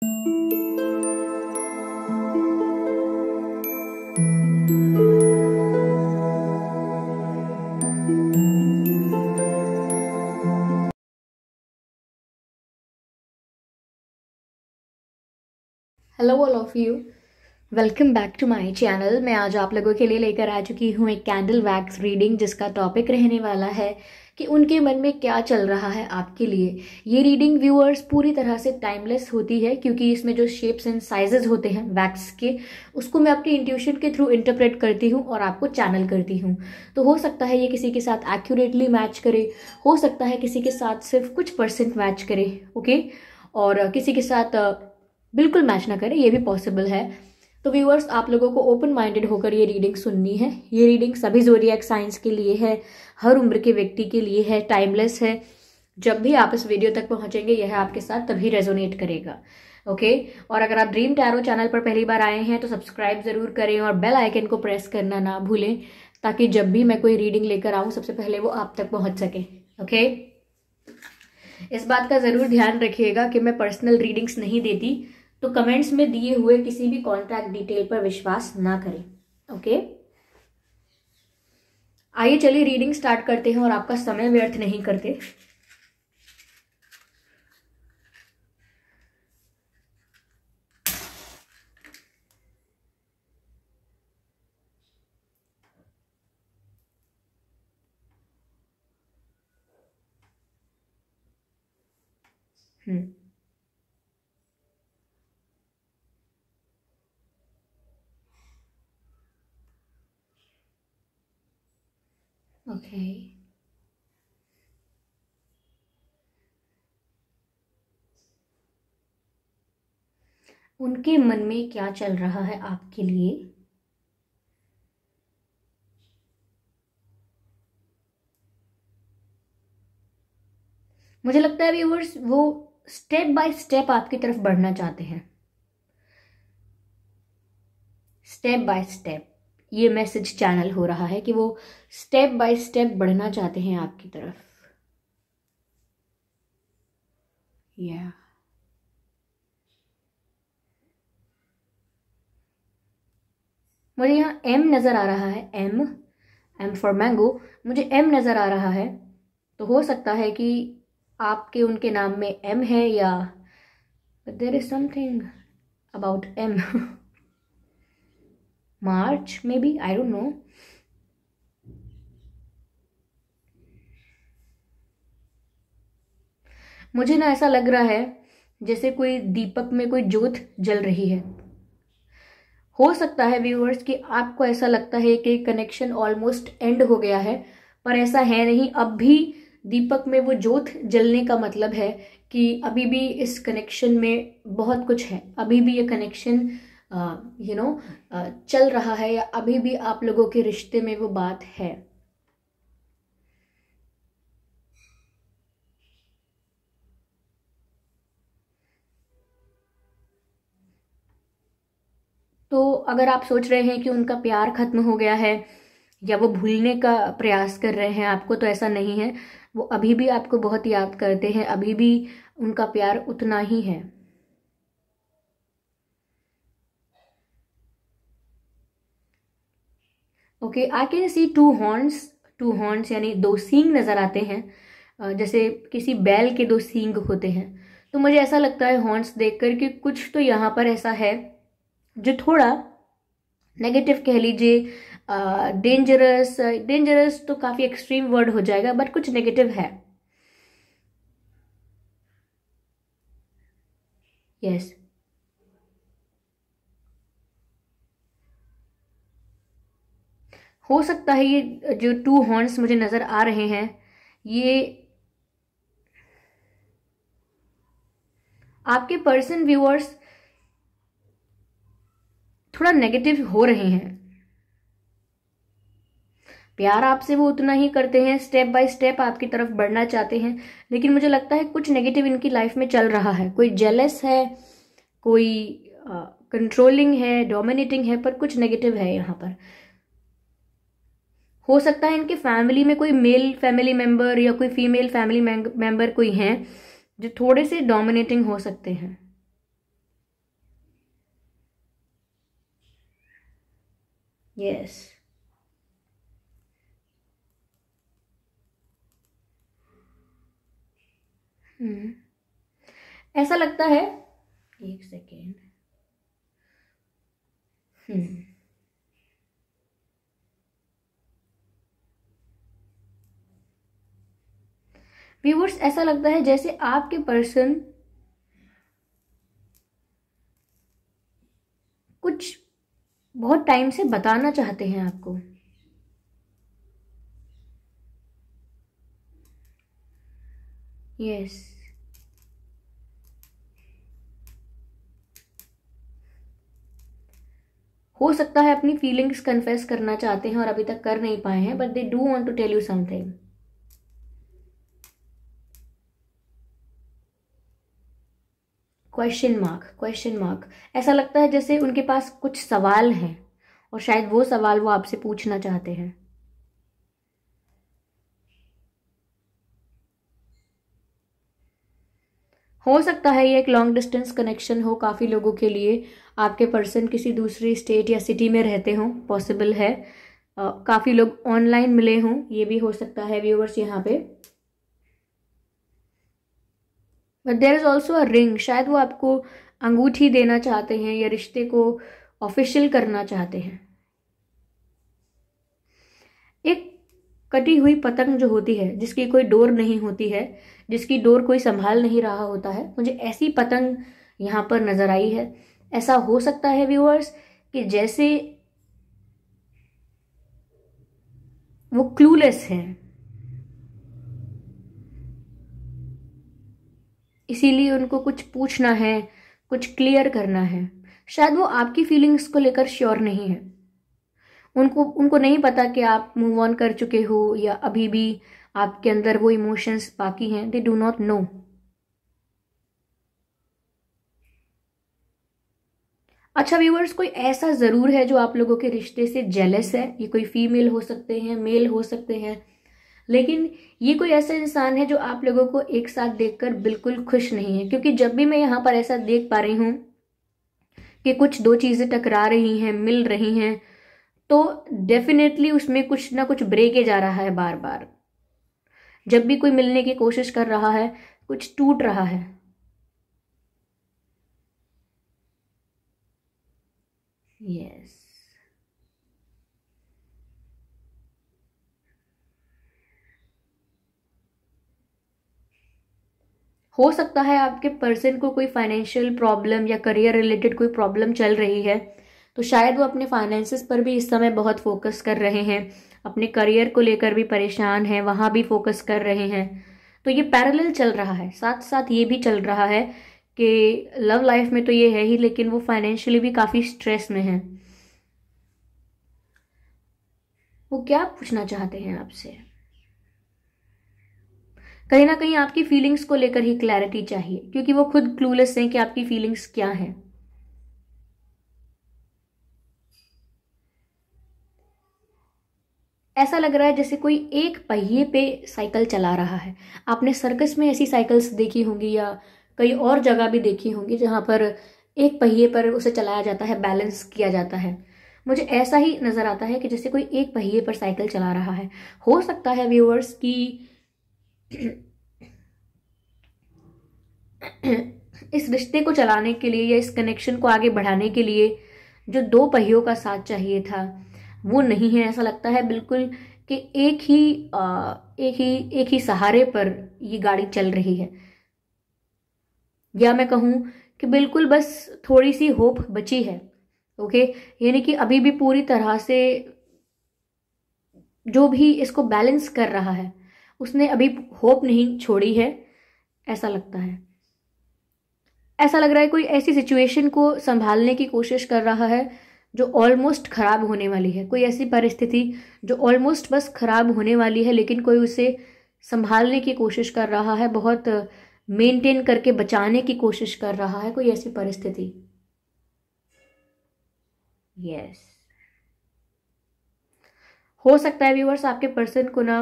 Hello all of you welcome back to my channel मैं आज आप लोगों के लिए लेकर आ चुकी हूँ एक कैंडल वैक्स रीडिंग जिसका टॉपिक रहने वाला है कि उनके मन में क्या चल रहा है आपके लिए ये रीडिंग व्यूअर्स पूरी तरह से टाइमलेस होती है क्योंकि इसमें जो शेप्स एंड साइजेज होते हैं वैक्स के उसको मैं अपनी इंट्यूशन के थ्रू इंटरप्रेट करती हूँ और आपको चैनल करती हूँ तो हो सकता है ये किसी के साथ एक्यूरेटली मैच करे हो सकता है किसी के साथ सिर्फ कुछ परसेंट मैच करे ओके और किसी के साथ बिल्कुल मैच ना करे ये भी पॉसिबल है तो व्यूअर्स आप लोगों को ओपन माइंडेड होकर ये रीडिंग सुननी है ये रीडिंग सभी एक साइंस के लिए है हर उम्र के व्यक्ति के लिए है टाइमलेस है जब भी आप इस वीडियो तक पहुंचेंगे यह आपके साथ तभी रेजोनेट करेगा ओके okay? और अगर आप ड्रीम टैरो चैनल पर पहली बार आए हैं तो सब्सक्राइब जरूर करें और बेल आइकन को प्रेस करना ना भूलें ताकि जब भी मैं कोई रीडिंग लेकर आऊँ सबसे पहले वो आप तक पहुंच सके ओके okay? इस बात का ज़रूर ध्यान रखिएगा कि मैं पर्सनल रीडिंग्स नहीं देती तो कमेंट्स में दिए हुए किसी भी कॉन्ट्रैक्ट डिटेल पर विश्वास ना करें ओके आइए चलिए रीडिंग स्टार्ट करते हैं और आपका समय व्यर्थ नहीं करते हम्म Okay. उनके मन में क्या चल रहा है आपके लिए मुझे लगता है व्यूवर्स वो स्टेप बाय स्टेप आपकी तरफ बढ़ना चाहते हैं स्टेप बाय स्टेप ये मैसेज चैनल हो रहा है कि वो स्टेप बाय स्टेप बढ़ना चाहते हैं आपकी तरफ या yeah. मुझे यहाँ एम नज़र आ रहा है एम एम फॉर मैंगो मुझे एम नज़र आ रहा है तो हो सकता है कि आपके उनके नाम में एम है या there is something about M March में भी आई डोंट नो मुझे ना ऐसा लग रहा है जैसे कोई दीपक में कोई जोत जल रही है हो सकता है व्यूअर्स कि आपको ऐसा लगता है कि कनेक्शन ऑलमोस्ट एंड हो गया है पर ऐसा है नहीं अब भी दीपक में वो जोत जलने का मतलब है कि अभी भी इस कनेक्शन में बहुत कुछ है अभी भी ये कनेक्शन यू नो चल रहा है या अभी भी आप लोगों के रिश्ते में वो बात है तो अगर आप सोच रहे हैं कि उनका प्यार खत्म हो गया है या वो भूलने का प्रयास कर रहे हैं आपको तो ऐसा नहीं है वो अभी भी आपको बहुत याद करते हैं अभी भी उनका प्यार उतना ही है okay I can see two horns two horns यानी दो सींग नज़र आते हैं जैसे किसी बैल के दो सींग होते हैं तो मुझे ऐसा लगता है हॉर्न्स देख कर कि कुछ तो यहाँ पर ऐसा है जो थोड़ा नेगेटिव कह लीजिए डेंजरस डेंजरस तो काफ़ी एक्सट्रीम वर्ड हो जाएगा बट कुछ नेगेटिव है यस yes. हो सकता है ये जो टू हॉर्न्स मुझे नज़र आ रहे हैं ये आपके पर्सन व्यूअर्स थोड़ा नेगेटिव हो रहे हैं प्यार आपसे वो उतना ही करते हैं स्टेप बाय स्टेप आपकी तरफ बढ़ना चाहते हैं लेकिन मुझे लगता है कुछ नेगेटिव इनकी लाइफ में चल रहा है कोई जेलस है कोई कंट्रोलिंग है डोमिनेटिंग है पर कुछ नेगेटिव है यहाँ पर हो सकता है इनके फैमिली में कोई मेल फैमिली मेंबर या कोई फीमेल फैमिली मेंबर कोई हैं जो थोड़े से डोमिनेटिंग हो सकते हैं यस हम्म hmm. ऐसा लगता है एक सेकेंड हम्म hmm. व्यूवर्स ऐसा लगता है जैसे आपके पर्सन कुछ बहुत टाइम से बताना चाहते हैं आपको यस yes. हो सकता है अपनी फीलिंग्स कन्फेस करना चाहते हैं और अभी तक कर नहीं पाए हैं but they do want to tell you something question mark question mark ऐसा लगता है जैसे उनके पास कुछ सवाल हैं और शायद वो सवाल वो आपसे पूछना चाहते हैं हो सकता है ये एक लॉन्ग डिस्टेंस कनेक्शन हो काफ़ी लोगों के लिए आपके पर्सन किसी दूसरे स्टेट या सिटी में रहते हों पॉसिबल है काफ़ी लोग ऑनलाइन मिले हों ये भी हो सकता है व्यूवर्स यहाँ पे but there is also a ring शायद वो आपको अंगूठी देना चाहते हैं या रिश्ते को ऑफिशियल करना चाहते हैं एक कटी हुई पतंग जो होती है जिसकी कोई डोर नहीं होती है जिसकी डोर कोई संभाल नहीं रहा होता है मुझे ऐसी पतंग यहाँ पर नज़र आई है ऐसा हो सकता है व्यूअर्स कि जैसे वो क्लूलेस हैं इसीलिए उनको कुछ पूछना है कुछ क्लियर करना है शायद वो आपकी फीलिंग्स को लेकर श्योर नहीं है उनको उनको नहीं पता कि आप मूव ऑन कर चुके हो या अभी भी आपके अंदर वो इमोशंस बाकी हैं दे डू नॉट नो अच्छा व्यूवर्स कोई ऐसा ज़रूर है जो आप लोगों के रिश्ते से जेलस है ये कोई फीमेल हो सकते हैं मेल हो सकते हैं लेकिन ये कोई ऐसा इंसान है जो आप लोगों को एक साथ देखकर बिल्कुल खुश नहीं है क्योंकि जब भी मैं यहाँ पर ऐसा देख पा रही हूँ कि कुछ दो चीज़ें टकरा रही हैं मिल रही हैं तो डेफिनेटली उसमें कुछ ना कुछ ब्रेके जा रहा है बार बार जब भी कोई मिलने की कोशिश कर रहा है कुछ टूट रहा है यस yes. हो सकता है आपके पर्सन को कोई फाइनेंशियल प्रॉब्लम या करियर रिलेटेड कोई प्रॉब्लम चल रही है तो शायद वो अपने फाइनेंसिस पर भी इस समय बहुत फोकस कर रहे हैं अपने करियर को लेकर भी परेशान हैं वहाँ भी फोकस कर रहे हैं तो ये पैरेलल चल रहा है साथ साथ ये भी चल रहा है कि लव लाइफ में तो ये है ही लेकिन वो फाइनेंशियली भी काफ़ी स्ट्रेस में है वो क्या पूछना चाहते हैं आपसे कहीं ना कहीं आपकी फीलिंग्स को लेकर ही क्लैरिटी चाहिए क्योंकि वो खुद क्लूलेस हैं कि आपकी फीलिंग्स क्या हैं ऐसा लग रहा है जैसे कोई एक पहिए पे साइकिल चला रहा है आपने सर्कस में ऐसी साइकिल्स देखी होंगी या कई और जगह भी देखी होंगी जहाँ पर एक पहिए पर उसे चलाया जाता है बैलेंस किया जाता है मुझे ऐसा ही नज़र आता है कि जैसे कोई एक पहिए पर साइकिल चला रहा है हो सकता है व्यूअर्स की इस रिश्ते को चलाने के लिए या इस कनेक्शन को आगे बढ़ाने के लिए जो दो पहियों का साथ चाहिए था वो नहीं है ऐसा लगता है बिल्कुल कि एक ही एक ही एक ही सहारे पर ये गाड़ी चल रही है या मैं कहूँ कि बिल्कुल बस थोड़ी सी होप बची है ओके यानी कि अभी भी पूरी तरह से जो भी इसको बैलेंस कर रहा है उसने अभी होप नहीं छोड़ी है ऐसा लगता है ऐसा लग रहा है कोई ऐसी सिचुएशन को संभालने की कोशिश कर रहा है जो ऑलमोस्ट ख़राब होने वाली है कोई ऐसी परिस्थिति जो ऑलमोस्ट बस ख़राब होने वाली है लेकिन कोई उसे संभालने की कोशिश कर रहा है बहुत मेंटेन करके बचाने की कोशिश कर रहा है कोई ऐसी परिस्थिति यस yes. हो सकता है व्यूवर्स आपके पर्सन को ना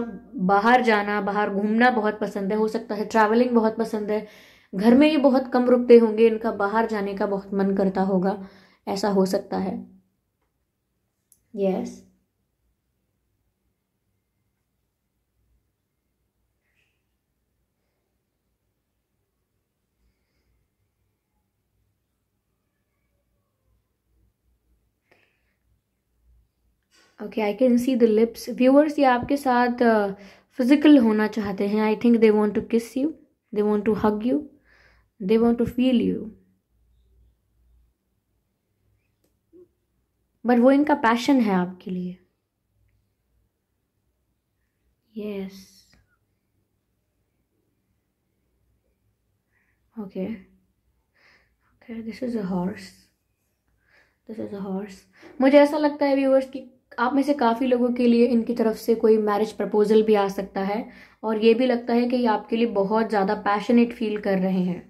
बाहर जाना बाहर घूमना बहुत पसंद है हो सकता है ट्रैवलिंग बहुत पसंद है घर में ये बहुत कम रुकते होंगे इनका बाहर जाने का बहुत मन करता होगा ऐसा हो सकता है yes yes. Okay I can see the lips viewers ये आपके साथ फिजिकल uh, होना चाहते हैं I think they want to kiss you they want to hug you they want to feel you but वो इनका पैशन है आपके लिए yes okay okay this is a horse this is a horse मुझे ऐसा लगता है व्यूअर्स की आप में से काफ़ी लोगों के लिए इनकी तरफ से कोई मैरिज प्रपोजल भी आ सकता है और ये भी लगता है कि ये आपके लिए बहुत ज़्यादा पैशनेट फील कर रहे हैं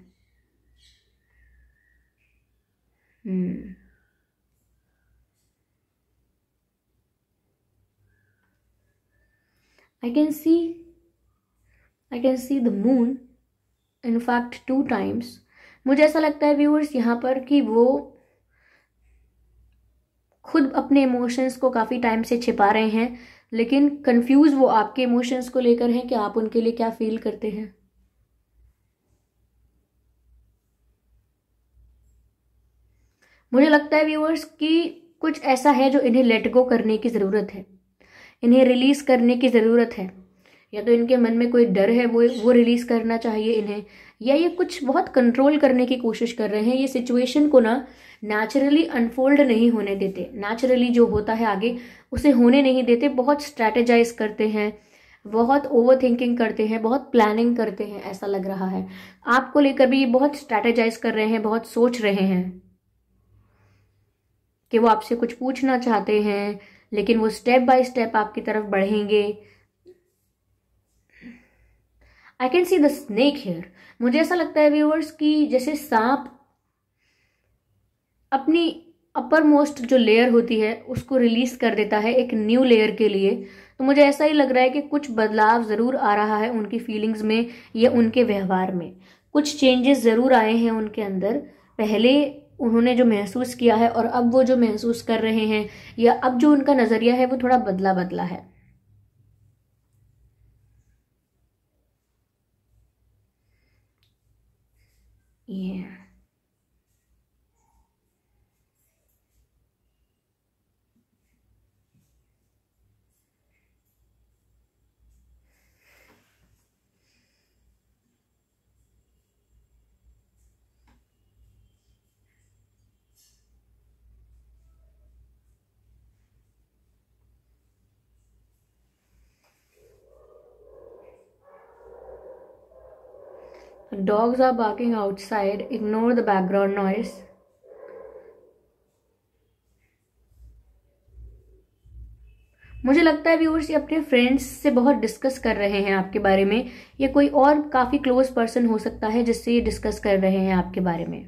I can see I can see the moon in fact two times मुझे ऐसा लगता है व्यूअर्स यहाँ पर कि वो खुद अपने इमोशंस को काफ़ी टाइम से छिपा रहे हैं लेकिन कंफ्यूज वो आपके इमोशंस को लेकर हैं कि आप उनके लिए क्या फील करते हैं मुझे लगता है व्यूअर्स कि कुछ ऐसा है जो इन्हें लेट गो करने की ज़रूरत है इन्हें रिलीज़ करने की ज़रूरत है या तो इनके मन में कोई डर है वो वो रिलीज़ करना चाहिए इन्हें या ये कुछ बहुत कंट्रोल करने की कोशिश कर रहे हैं ये सिचुएशन को ना नेचुरली अनफोल्ड नहीं होने देते नेचुरली जो होता है आगे उसे होने नहीं देते बहुत स्ट्रैटेजाइज करते हैं बहुत ओवर थिंकिंग करते हैं बहुत प्लानिंग करते हैं ऐसा लग रहा है आपको लेकर भी बहुत स्ट्रैटेजाइज कर रहे हैं बहुत सोच रहे हैं कि वो आपसे कुछ पूछना चाहते हैं लेकिन वो स्टेप बाय स्टेप आपकी तरफ बढ़ेंगे I can see the snake hair मुझे ऐसा लगता है व्यूअर्स कि जैसे सांप अपनी अपर मोस्ट जो लेयर होती है उसको रिलीज़ कर देता है एक न्यू लेयर के लिए तो मुझे ऐसा ही लग रहा है कि कुछ बदलाव ज़रूर आ रहा है उनकी फीलिंग्स में या उनके व्यवहार में कुछ चेंजेस ज़रूर आए हैं उनके अंदर पहले उन्होंने जो महसूस किया है और अब वो जो महसूस कर रहे हैं या अब जो उनका नज़रिया है वो थोड़ा बदला बदला है dogs are barking outside ignore the background noise मुझे लगता है व्यूअर्स ये अपने फ्रेंड्स से बहुत डिस्कस कर रहे हैं आपके बारे में या कोई और काफ़ी क्लोज पर्सन हो सकता है जिससे ये डिस्कस कर रहे हैं आपके बारे में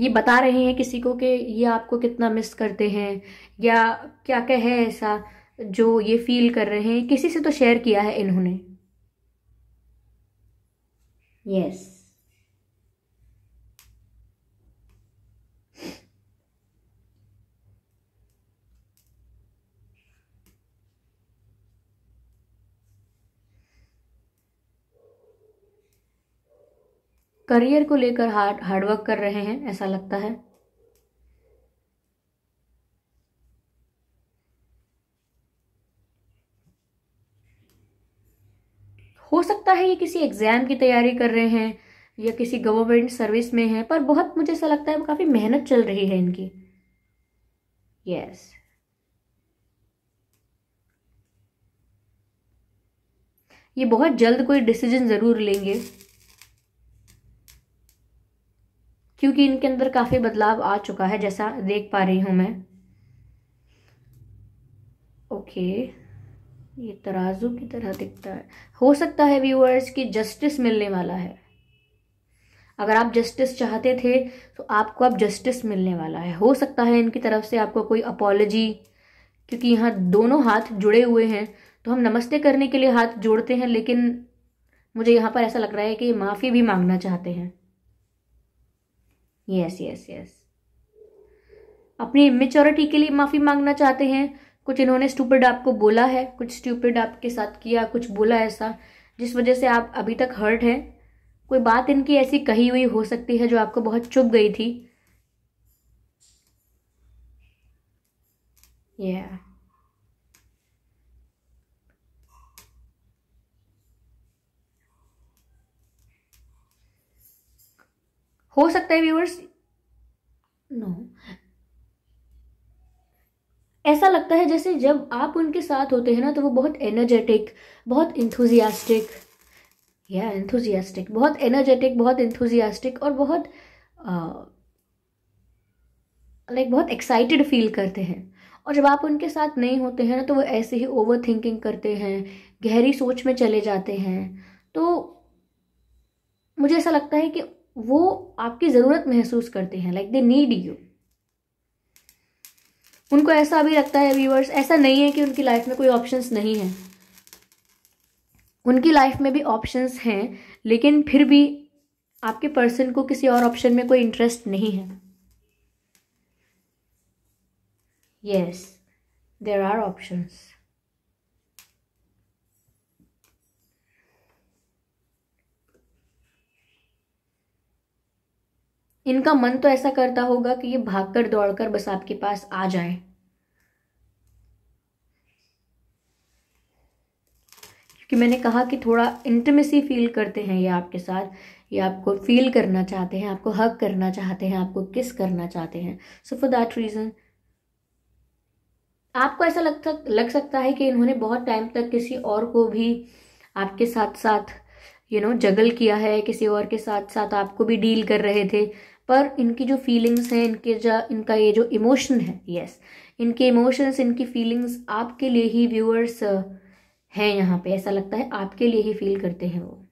ये बता रहे हैं किसी को कि ये आपको कितना मिस करते हैं या क्या क्या है ऐसा जो ये फील कर रहे हैं किसी से तो शेयर किया है इन्होंने Yes. करियर को लेकर हार्ड हार्डवर्क कर रहे हैं ऐसा लगता है हो सकता है ये किसी एग्ज़ाम की तैयारी कर रहे हैं या किसी गवर्नमेंट सर्विस में है पर बहुत मुझे ऐसा लगता है काफ़ी मेहनत चल रही है इनकी यस ये बहुत जल्द कोई डिसीजन ज़रूर लेंगे क्योंकि इनके अंदर काफ़ी बदलाव आ चुका है जैसा देख पा रही हूं मैं ओके okay. ये तराजू की तरह दिखता है हो सकता है व्यूअर्स कि जस्टिस मिलने वाला है अगर आप जस्टिस चाहते थे तो आपको अब जस्टिस मिलने वाला है हो सकता है इनकी तरफ से आपको कोई अपॉलॉजी क्योंकि यहाँ दोनों हाथ जुड़े हुए हैं तो हम नमस्ते करने के लिए हाथ जोड़ते हैं लेकिन मुझे यहाँ पर ऐसा लग रहा है कि माफ़ी भी मांगना चाहते हैं यस यस यस अपनी मेचोरिटी के लिए माफ़ी मांगना चाहते हैं कुछ इन्होंने स्टूपिड आपको बोला है कुछ स्टूपिड आपके साथ किया कुछ बोला ऐसा जिस वजह से आप अभी तक हर्ट हैं कोई बात इनकी ऐसी कही हुई हो सकती है जो आपको बहुत चुभ गई थी yeah हो सकता है व्यूअर्स नो no. ऐसा लगता है जैसे जब आप उनके साथ होते हैं ना तो वो बहुत एनर्जेटिक बहुत इंथुजियास्टिक या एंथुजियास्टिक बहुत एनर्जेटिक बहुत इंथुजियास्टिक और बहुत लाइक uh, बहुत एक्साइटेड फील करते हैं और जब आप उनके साथ नहीं होते हैं ना तो वो ऐसे ही ओवर थिंकिंग करते हैं गहरी सोच में चले जाते हैं तो मुझे ऐसा लगता है कि वो आपकी ज़रूरत महसूस करते हैं लाइक दे नीड यू उनको ऐसा भी लगता है व्यूअर्स ऐसा नहीं है कि उनकी लाइफ में कोई ऑप्शंस नहीं है उनकी लाइफ में भी ऑप्शंस हैं लेकिन फिर भी आपके पर्सन को किसी और ऑप्शन में कोई इंटरेस्ट नहीं है यस देर आर ऑप्शंस इनका मन तो ऐसा करता होगा कि ये भागकर दौड़कर बस आपके पास आ जाए क्योंकि मैंने कहा कि थोड़ा इंटमेसी फील करते हैं ये आपके साथ ये आपको फील करना चाहते हैं आपको हक करना चाहते हैं आपको किस करना चाहते हैं सो फॉर दैट रीज़न आपको ऐसा लगता लग सकता है कि इन्होंने बहुत टाइम तक किसी और को भी आपके साथ साथ you you know know, juggle किया है किसी और के साथ साथ आपको भी डील कर रहे थे पर इनकी जो फीलिंग्स हैं इनके जा इनका ये जो इमोशन है यस इनके इमोशंस इनकी फीलिंग्स आपके लिए ही व्यूअर्स हैं यहाँ पे ऐसा लगता है आपके लिए ही फील करते हैं वो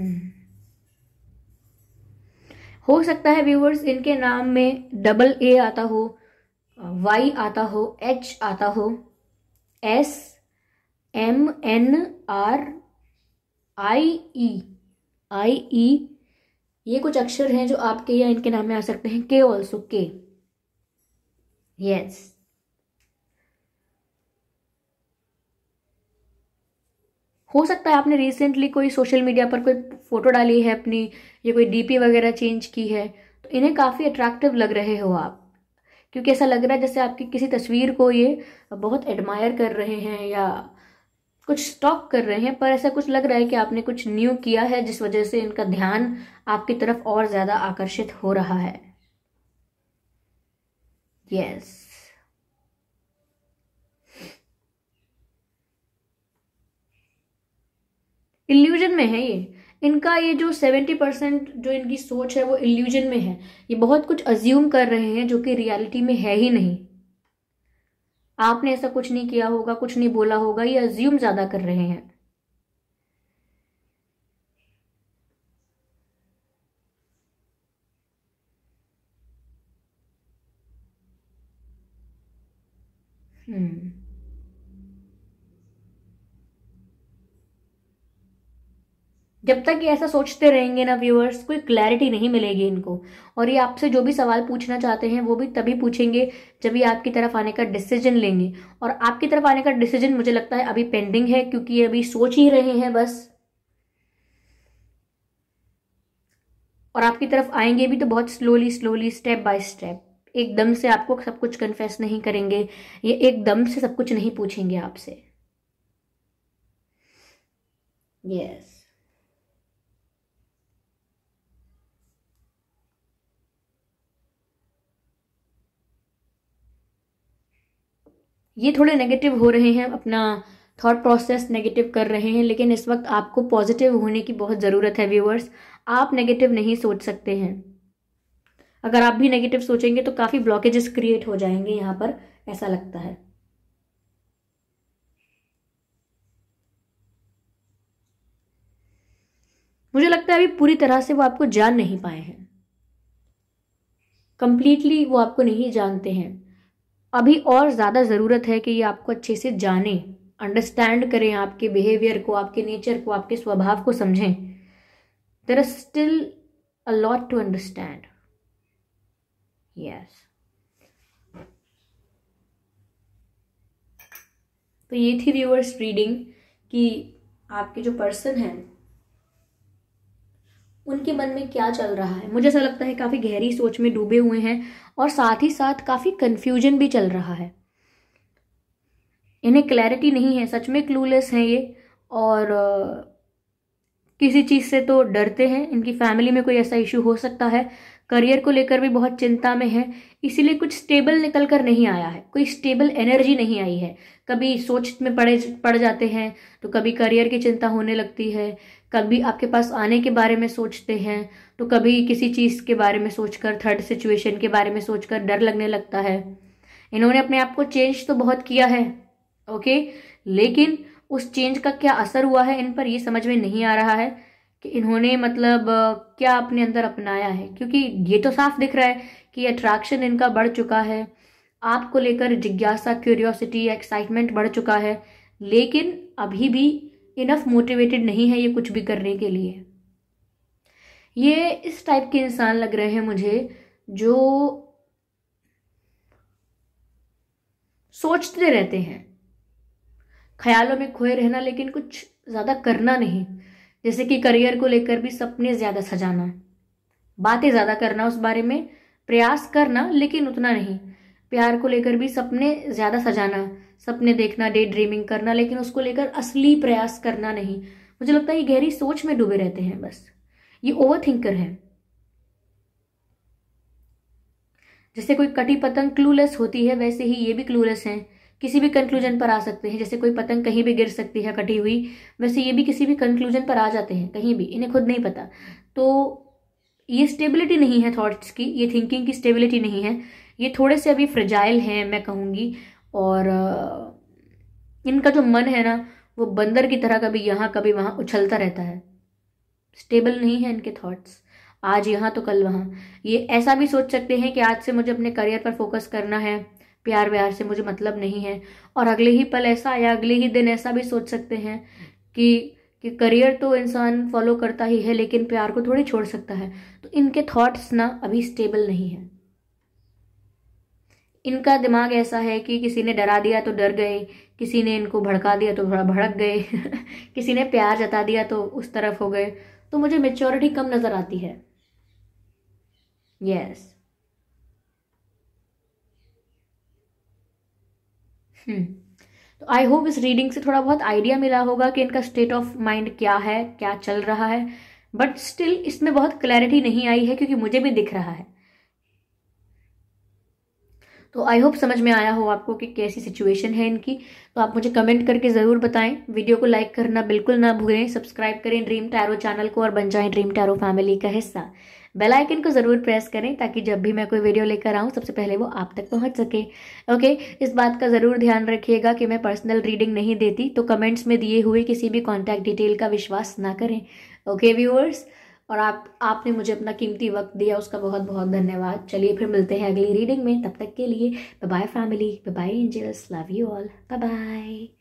हम्म। हो सकता है व्यूवर्स इनके नाम में डबल ए आता हो वाई आता हो एच आता हो S M N R I E I E ये कुछ अक्षर हैं जो आपके या इनके नाम में आ सकते हैं के ऑल्सो के यस हो सकता है आपने रिसेंटली कोई सोशल मीडिया पर कोई फ़ोटो डाली है अपनी या कोई डीपी वगैरह चेंज की है तो इन्हें काफ़ी अट्रैक्टिव लग रहे हो आप क्योंकि ऐसा लग रहा है जैसे आपकी किसी तस्वीर को ये बहुत एडमायर कर रहे हैं या कुछ स्टॉक कर रहे हैं पर ऐसा कुछ लग रहा है कि आपने कुछ न्यू किया है जिस वजह से इनका ध्यान आपकी तरफ और ज़्यादा आकर्षित हो रहा है यस yes. इल्यूजन में है ये इनका ये जो सेवेंटी परसेंट जो इनकी सोच है वो इल्यूजन में है ये बहुत कुछ अज्यूम कर रहे हैं जो कि रियलिटी में है ही नहीं आपने ऐसा कुछ नहीं किया होगा कुछ नहीं बोला होगा ये अज्यूम ज़्यादा कर रहे हैं जब तक ये ऐसा सोचते रहेंगे ना व्यूअर्स कोई क्लैरिटी नहीं मिलेगी इनको और ये आपसे जो भी सवाल पूछना चाहते हैं वो भी तभी पूछेंगे जब ये आपकी तरफ आने का डिसीजन लेंगे और आपकी तरफ आने का डिसीजन मुझे लगता है अभी पेंडिंग है क्योंकि ये अभी सोच ही रहे हैं बस और आपकी तरफ आएंगे भी तो बहुत slowly slowly step by step एकदम से आपको सब कुछ कन्फेस नहीं करेंगे ये एकदम से सब कुछ नहीं पूछेंगे आपसे यस yes. ये थोड़े नेगेटिव हो रहे हैं अपना थॉट प्रोसेस नेगेटिव कर रहे हैं लेकिन इस वक्त आपको पॉजिटिव होने की बहुत ज़रूरत है व्यूअर्स आप नेगेटिव नहीं सोच सकते हैं अगर आप भी नेगेटिव सोचेंगे तो काफ़ी ब्लॉकेजेस क्रिएट हो जाएंगे यहाँ पर ऐसा लगता है मुझे लगता है अभी पूरी तरह से वो आपको जान नहीं पाए हैं कंप्लीटली वो आपको नहीं जानते हैं अभी और ज़्यादा ज़रूरत है कि ये आपको अच्छे से जाने अंडरस्टैंड करें आपके बिहेवियर को आपके नेचर को आपके स्वभाव को समझें there are still a lot to understand yes तो ये थी व्यूअर्स रीडिंग कि आपके जो पर्सन हैं उनके मन में क्या चल रहा है मुझे ऐसा लगता है काफ़ी गहरी सोच में डूबे हुए हैं और साथ ही साथ काफ़ी कन्फ्यूजन भी चल रहा है इन्हें क्लैरिटी नहीं है सच में क्लूलेस हैं ये और किसी चीज़ से तो डरते हैं इनकी फैमिली में कोई ऐसा इशू हो सकता है करियर को लेकर भी बहुत चिंता में है इसीलिए कुछ स्टेबल निकल कर नहीं आया है कोई स्टेबल एनर्जी नहीं आई है कभी सोच में पड़े पड़ जाते हैं तो कभी करियर की चिंता होने लगती है कभी आपके पास आने के बारे में सोचते हैं तो कभी किसी चीज़ के बारे में सोचकर थर्ड सिचुएशन के बारे में सोचकर डर लगने लगता है इन्होंने अपने आप को चेंज तो बहुत किया है ओके लेकिन उस चेंज का क्या असर हुआ है इन पर ये समझ में नहीं आ रहा है कि इन्होंने मतलब क्या अपने अंदर अपनाया है क्योंकि ये तो साफ दिख रहा है कि अट्रैक्शन इनका बढ़ चुका है आपको लेकर जिज्ञासा क्यूरियोसिटी एक्साइटमेंट बढ़ चुका है लेकिन अभी भी इनफ मोटिवेटेड नहीं है ये कुछ भी करने के लिए ये इस टाइप के इंसान लग रहे हैं मुझे जो सोचते रहते हैं ख्यालों में खोए रहना लेकिन कुछ ज़्यादा करना नहीं जैसे कि करियर को लेकर भी सपने ज़्यादा सजाना है बातें ज़्यादा करना उस बारे में प्रयास करना लेकिन उतना नहीं प्यार को लेकर भी सपने ज़्यादा सजाना सपने देखना डे ड्रीमिंग करना लेकिन उसको लेकर असली प्रयास करना नहीं मुझे लगता है ये गहरी सोच में डूबे रहते हैं बस ये ओवर थिंकर है जैसे कोई कटी पतंग क्लूलेस होती है वैसे ही ये भी क्लूलेस हैं किसी भी कंक्लूजन पर आ सकते हैं जैसे कोई पतंग कहीं भी गिर सकती है कटी हुई वैसे ये भी किसी भी कंक्लूजन पर आ जाते हैं कहीं भी इन्हें खुद नहीं पता तो ये स्टेबिलिटी नहीं है थॉट्स की ये थिंकिंग की स्टेबिलिटी नहीं है ये थोड़े से अभी फ्रजाइल हैं मैं कहूँगी और इनका जो मन है ना वो बंदर की तरह कभी यहाँ कभी वहाँ उछलता रहता है स्टेबल नहीं है इनके थॉट्स आज यहाँ तो कल वहाँ ये ऐसा भी सोच सकते हैं कि आज से मुझे अपने करियर पर फोकस करना है प्यार व्यार से मुझे मतलब नहीं है और अगले ही पल ऐसा या अगले ही दिन ऐसा भी सोच सकते हैं कि कि करियर तो इंसान फॉलो करता ही है लेकिन प्यार को थोड़ी छोड़ सकता है तो इनके थॉट्स ना अभी स्टेबल नहीं है इनका दिमाग ऐसा है कि किसी ने डरा दिया तो डर गए किसी ने इनको भड़का दिया तो थोड़ा भड़क गए किसी ने प्यार जता दिया तो उस तरफ हो गए तो मुझे मेच्योरिटी कम नज़र आती है यस yes. Hmm. तो आई होप इस रीडिंग से थोड़ा बहुत आइडिया मिला होगा कि इनका स्टेट ऑफ माइंड क्या है क्या चल रहा है बट स्टिल इसमें बहुत क्लैरिटी नहीं आई है क्योंकि मुझे भी दिख रहा है तो आई होप समझ में आया हो आपको कि कैसी सिचुएशन है इनकी तो आप मुझे कमेंट करके ज़रूर बताएं वीडियो को लाइक करना बिल्कुल ना भूलें सब्सक्राइब करें ड्रीम टैरो चैनल को और बन जाएं ड्रीम टैरो फैमिली का हिस्सा बेल आइकन को ज़रूर प्रेस करें ताकि जब भी मैं कोई वीडियो लेकर आऊँ सबसे पहले वो आप तक पहुँच सके ओके इस बात का ज़रूर ध्यान रखिएगा कि मैं पर्सनल रीडिंग नहीं देती तो कमेंट्स में दिए हुए किसी भी कॉन्टैक्ट डिटेल का विश्वास ना करें ओके व्यूअर्स और आप आपने मुझे अपना कीमती वक्त दिया उसका बहुत बहुत धन्यवाद चलिए फिर मिलते हैं अगली रीडिंग में तब तक के लिए bye family bye angels love you all bye bye